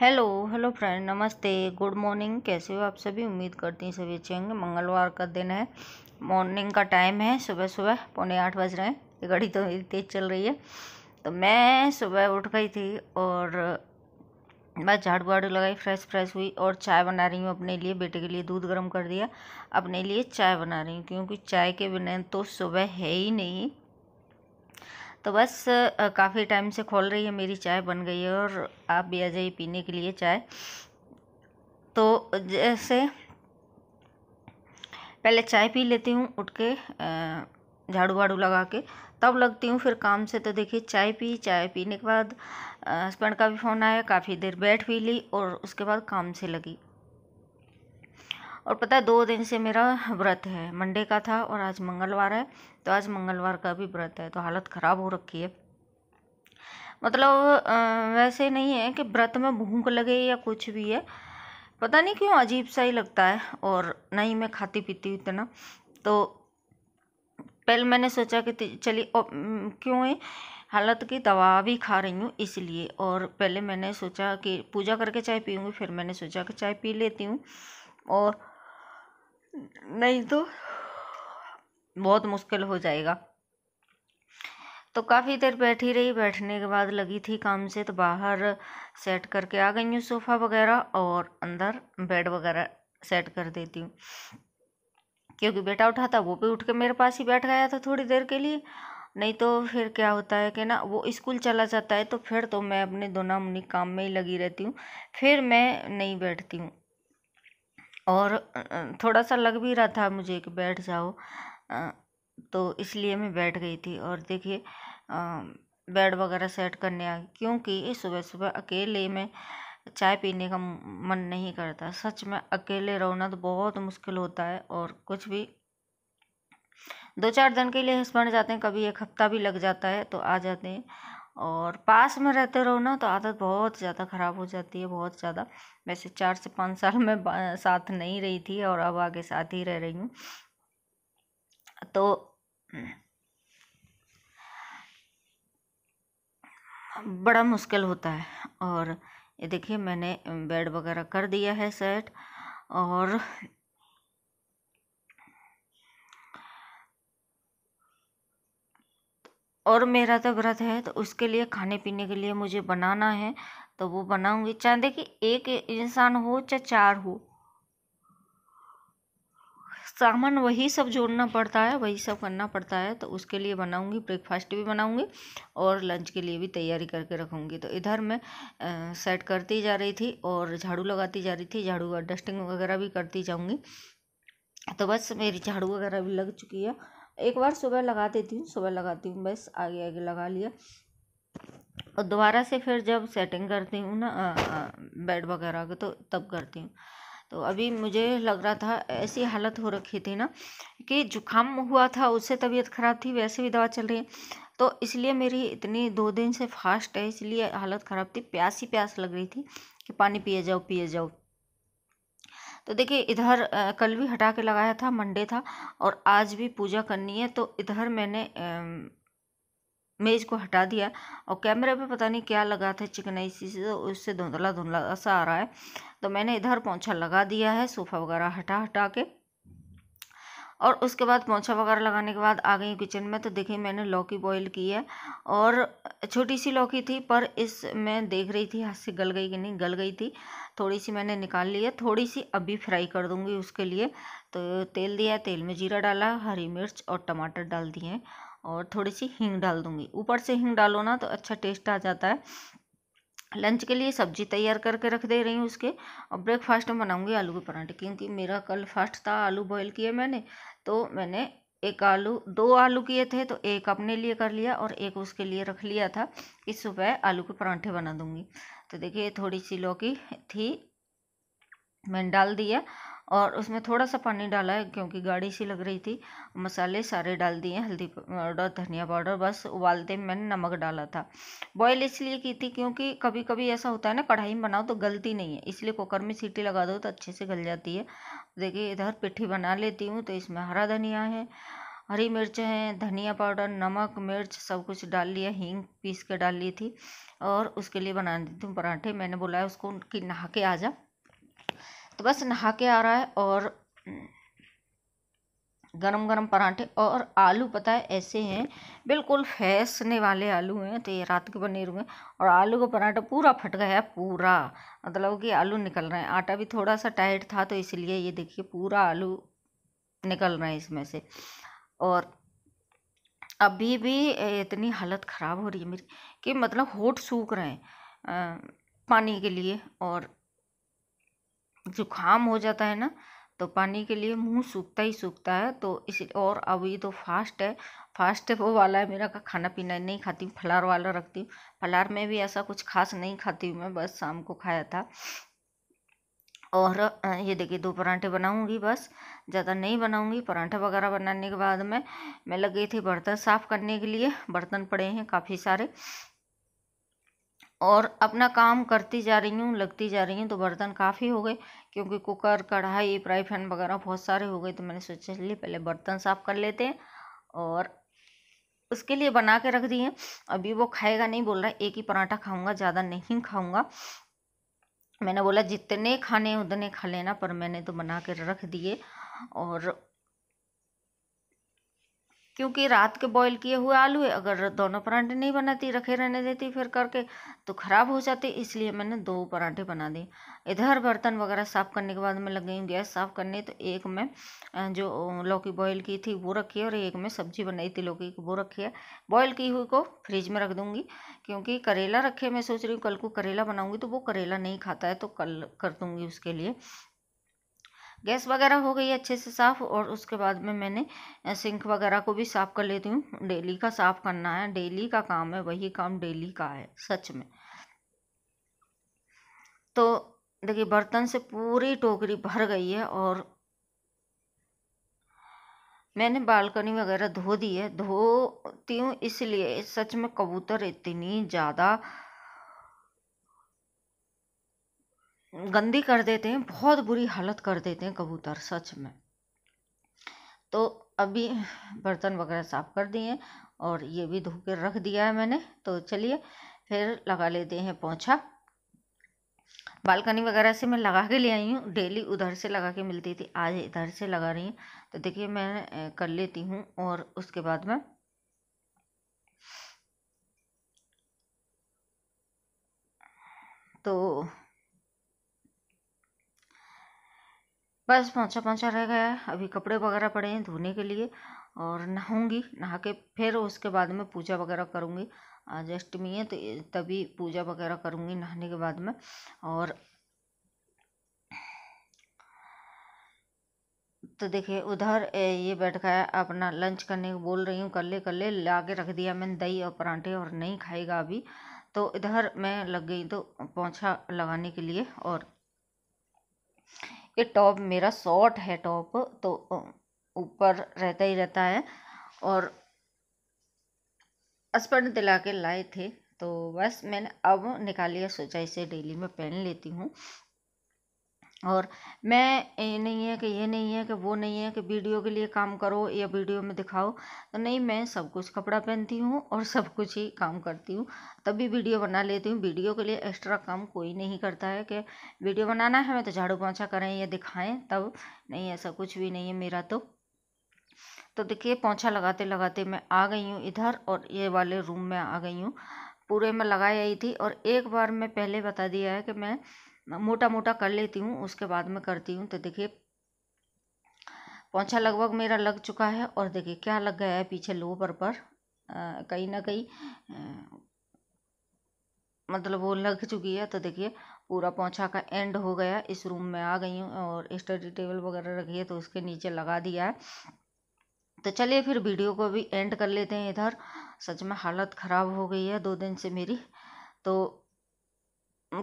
hello hello friend नमस्ते good morning कैसे हो आप सभी उम्मीद करती हैं सभी अच्छे होंगे मंगलवार का दिन है मॉर्निंग का टाइम है सुबह सुबह पौने आठ बज रहे हैं ये घड़ी तो मेरी तेज़ चल रही है तो मैं सुबह उठ गई थी और मैं झाड़ू वाड़ू लगाई फ्रेश फ्रेश हुई और चाय बना रही हूँ अपने लिए बेटे के लिए दूध गर्म कर दिया अपने लिए चाय बना रही हूँ क्योंकि चाय के बिना तो सुबह है ही नहीं तो बस काफ़ी टाइम से खोल रही है मेरी चाय बन गई है और आप भी आ जाइए पीने के लिए चाय तो जैसे पहले चाय पी लेती हूँ उठ के झाड़ू वाड़ू लगा के तब लगती हूँ फिर काम से तो देखिए चाय पी चाय पीने के बाद हस्बैंड का भी फ़ोन आया काफ़ी देर बैठ भी ली और उसके बाद काम से लगी और पता है दो दिन से मेरा व्रत है मंडे का था और आज मंगलवार है तो आज मंगलवार का भी व्रत है तो हालत ख़राब हो रखी है मतलब वैसे नहीं है कि व्रत में भूख लगे या कुछ भी है पता नहीं क्यों अजीब सा ही लगता है और नहीं मैं खाती पीती हूँ इतना तो पहले मैंने सोचा कि चलिए क्यों है हालत की दवा भी खा रही हूँ इसलिए और पहले मैंने सोचा कि पूजा करके चाय पीऊँगी फिर मैंने सोचा कि चाय पी लेती हूँ और नहीं तो बहुत मुश्किल हो जाएगा तो काफ़ी देर बैठी रही बैठने के बाद लगी थी काम से तो बाहर सेट करके आ गई हूँ सोफ़ा वगैरह और अंदर बेड वगैरह सेट कर देती हूँ क्योंकि बेटा उठा था वो भी उठ के मेरे पास ही बैठ गया था थोड़ी देर के लिए नहीं तो फिर क्या होता है कि ना वो स्कूल चला जाता है तो फिर तो मैं अपने दोनों मुनिक काम में ही लगी रहती हूँ फिर मैं नहीं बैठती हूँ और थोड़ा सा लग भी रहा था मुझे कि बैठ जाओ तो इसलिए मैं बैठ गई थी और देखिए बेड वगैरह सेट करने आ क्योंकि सुबह सुबह अकेले में चाय पीने का मन नहीं करता सच में अकेले रहना तो बहुत मुश्किल होता है और कुछ भी दो चार दिन के लिए हस्बैंड जाते हैं कभी एक हफ्ता भी लग जाता है तो आ जाते हैं और पास में रहते रहो ना तो आदत बहुत ज़्यादा ख़राब हो जाती है बहुत ज़्यादा वैसे चार से पाँच साल में साथ नहीं रही थी और अब आगे साथ ही रह रही हूँ तो बड़ा मुश्किल होता है और ये देखिए मैंने बेड वगैरह कर दिया है सेट और और मेरा तो व्रत है तो उसके लिए खाने पीने के लिए मुझे बनाना है तो वो बनाऊँगी चाहे देखिए एक इंसान हो चाहे चार हो सामान वही सब जोड़ना पड़ता है वही सब करना पड़ता है तो उसके लिए बनाऊंगी ब्रेकफास्ट भी बनाऊंगी और लंच के लिए भी तैयारी करके रखूंगी तो इधर मैं सेट करती जा रही थी और झाड़ू लगाती जा रही थी झाड़ू और डस्टिंग वगैरह भी करती जाऊंगी तो बस मेरी झाड़ू वगैरह भी लग चुकी है एक बार सुबह लगा देती हूँ सुबह लगाती हूँ बस आगे आगे लगा लिया और दोबारा से फिर जब सेटिंग करती हूँ ना बेड वगैरह के तो तब करती हूँ तो अभी मुझे लग रहा था ऐसी हालत हो रखी थी ना कि जुकाम हुआ था उससे तबीयत ख़राब थी वैसे भी दवा चल रही है तो इसलिए मेरी इतनी दो दिन से फास्ट है इसलिए हालत ख़राब थी प्यास ही प्यास लग रही थी कि पानी पिए जाओ पिए जाओ तो देखिए इधर कल भी हटा के लगाया था मंडे था और आज भी पूजा करनी है तो इधर मैंने मेज को हटा दिया और कैमरे पे पता नहीं क्या लगा था चिकनाई सी से तो उससे धुंधला धुंधला सा आ रहा है तो मैंने इधर पोछा लगा दिया है सोफ़ा वगैरह हटा हटा के और उसके बाद पोछा वगैरह लगाने के बाद आ गई किचन में तो देखिए मैंने लौकी बॉईल की है और छोटी सी लौकी थी पर इस मैं देख रही थी हाथ से गल गई कि नहीं गल गई थी थोड़ी सी मैंने निकाल ली है थोड़ी सी अभी फ्राई कर दूंगी उसके लिए तो तेल दिया है तेल में जीरा डाला हरी मिर्च और टमाटर डाल दिए और थोड़ी सी हींग डाल दूंगी ऊपर से हींग डालो ना तो अच्छा टेस्ट आ जाता है लंच के लिए सब्जी तैयार करके रख दे रही हूँ उसके और ब्रेकफास्ट में बनाऊँगी आलू के पराठे क्योंकि मेरा कल फास्ट था आलू बॉईल किए मैंने तो मैंने एक आलू दो आलू किए थे तो एक अपने लिए कर लिया और एक उसके लिए रख लिया था कि सुबह आलू के पराठे बना दूँगी तो देखिए थोड़ी सी लौकी थी मैंने डाल दिया और उसमें थोड़ा सा पानी डाला है क्योंकि गाढ़ी सी लग रही थी मसाले सारे डाल दिए हल्दी पाउडर धनिया पाउडर बस उबालते मैंने नमक डाला था बॉयल इसलिए की थी क्योंकि कभी कभी ऐसा होता है ना कढ़ाई में बनाओ तो गलती नहीं है इसलिए कुकर में सीटी लगा दो तो अच्छे से गल जाती है देखिए इधर पिट्ठी बना लेती हूँ तो इसमें हरा धनिया है हरी मिर्च हैं धनिया पाउडर नमक मिर्च सब कुछ डाल लिया हींग पीस के डाल ली थी और उसके लिए बना देती हूँ पराठे मैंने बोला है उसको कि नहा के आ जा तो बस नहा के आ रहा है और हम्म, गरम गरम पराठे और आलू पता है ऐसे हैं बिल्कुल फैसने वाले आलू हैं तो ये रात के बने हुए हैं और आलू का पराठा पूरा फट गया है पूरा मतलब कि आलू निकल रहे हैं आटा भी थोड़ा सा टाइट था तो इसलिए ये देखिए पूरा आलू निकल रहे हैं इसमें से और अभी भी इतनी हालत ख़राब हो रही है मेरी कि मतलब होठ सूख रहे हैं पानी के लिए और जुकाम हो जाता है ना तो पानी के लिए मुंह सूखता ही सूखता है तो इस और अब ये तो फास्ट है फास्ट वो वाला है मेरा का खाना पीना नहीं खाती हूँ फलार वाला रखती हूँ फलार में भी ऐसा कुछ खास नहीं खाती हूँ मैं बस शाम को खाया था और ये देखिए दो परांठे बनाऊंगी बस ज़्यादा नहीं बनाऊंगी परांठे वगैरह बनाने के बाद में मैं लगे थे बर्तन साफ़ करने के लिए बर्तन पड़े हैं काफ़ी सारे और अपना काम करती जा रही हूँ लगती जा रही हूँ तो बर्तन काफ़ी हो गए क्योंकि कुकर कढ़ाई फ्राई पैन वगैरह बहुत सारे हो गए तो मैंने सोचा चलिए पहले बर्तन साफ़ कर लेते हैं और उसके लिए बना के रख दिए अभी वो खाएगा नहीं बोल रहा एक ही पराठा खाऊंगा ज़्यादा नहीं खाऊंगा मैंने बोला जितने खाने उतने खा लेना पर मैंने तो बना के रख दिए और क्योंकि रात के बॉईल किए हुए आलू है अगर दोनों परांठे नहीं बनाती रखे रहने देती फिर करके तो ख़राब हो जाते इसलिए मैंने दो परांठे बना दिए इधर बर्तन वगैरह साफ़ करने के बाद मैं लग गई गैस साफ़ करने तो एक में जो लौकी बॉईल की थी वो रखी है और एक में सब्जी बनाई थी लौकी की वो रखी है बॉयल की हुई को फ्रिज में रख दूँगी क्योंकि करेला रखे मैं सोच रही हूँ कल को करेला बनाऊँगी तो वो करेला नहीं खाता है तो कल कर दूँगी उसके लिए गैस वगैरह हो गई अच्छे से साफ़ और उसके बाद में मैंने सिंक वगैरह को भी साफ़ कर लेती हूँ डेली का साफ़ करना है डेली का काम है वही काम डेली का है सच में तो देखिए बर्तन से पूरी टोकरी भर गई है और मैंने बालकनी वगैरह धो दी है धोती हूँ इसलिए सच में कबूतर इतनी ज़्यादा गंदी कर देते हैं बहुत बुरी हालत कर देते हैं कबूतर सच में तो अभी बर्तन वगैरह साफ़ कर दिए और ये भी धो के रख दिया है मैंने तो चलिए फिर लगा लेते हैं पोछा बालकनी वगैरह से मैं लगा के ले आई हूँ डेली उधर से लगा के मिलती थी आज इधर से लगा रही हूँ तो देखिए मैं कर लेती हूँ और उसके बाद में तो बस पोंछा पोंछा रह गया है अभी कपड़े वगैरह पड़े हैं धोने के लिए और नहाऊंगी नहा के फिर उसके बाद में पूजा वगैरह करूंगी आज अष्टमी है तो तभी पूजा वगैरह करूंगी नहाने के बाद में और तो देखिए उधर ये बैठ गया अपना लंच करने को बोल रही हूँ कर ले कर ले ला के रख दिया मैंने दही और परांठे और नहीं खाएगा अभी तो इधर मैं लग गई तो पोछा लगाने के लिए और ये टॉप मेरा शॉर्ट है टॉप तो ऊपर रहता ही रहता है और अस्पन दिला के लाए थे तो बस मैंने अब निकाली है सोचा इसे डेली में पहन लेती हूँ और मैं ये नहीं है कि ये नहीं है कि वो नहीं है कि वीडियो के लिए काम करो या वीडियो में दिखाओ तो नहीं मैं सब कुछ कपड़ा पहनती हूँ और सब कुछ ही काम करती हूँ तभी वीडियो बना लेती हूँ वीडियो के लिए एक्स्ट्रा काम कोई नहीं करता है कि वीडियो बनाना है मैं तो झाड़ू पोछा करें या दिखाएँ तब नहीं ऐसा कुछ भी नहीं है मेरा तो तो देखिए पोछा लगाते लगाते मैं आ गई हूँ इधर और ये वाले रूम में आ गई हूँ पूरे में लगाई आई थी और एक बार मैं पहले बता दिया है कि मैं मोटा मोटा कर लेती हूँ उसके बाद में करती हूँ तो देखिए पोछा लगभग मेरा लग चुका है और देखिए क्या लग गया है पीछे लोबर पर कहीं ना कहीं मतलब वो लग चुकी है तो देखिए पूरा पोछा का एंड हो गया इस रूम में आ गई हूँ और स्टडी टेबल वगैरह रखी है तो उसके नीचे लगा दिया है तो चलिए फिर वीडियो को भी एंड कर लेते हैं इधर सच में हालत ख़राब हो गई है दो दिन से मेरी तो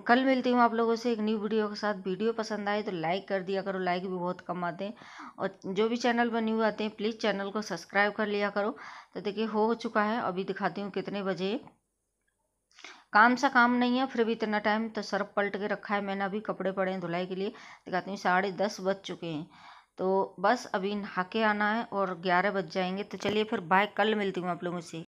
कल मिलती हूँ आप लोगों से एक न्यू वीडियो के साथ वीडियो पसंद आए तो लाइक कर दिया करो लाइक भी बहुत कम आते हैं और जो भी चैनल पर न्यू आते हैं प्लीज़ चैनल को सब्सक्राइब कर लिया करो तो देखिए हो चुका है अभी दिखाती हूँ कितने बजे काम सा काम नहीं है फिर भी इतना टाइम तो सर्फ पलट के रखा है मैंने अभी कपड़े पड़े हैं धुलाई के लिए दिखाती हूँ साढ़े दस बज चुके हैं तो बस अभी नहा के आना है और ग्यारह बज जाएंगे तो चलिए फिर बाय कल मिलती हूँ आप लोगों से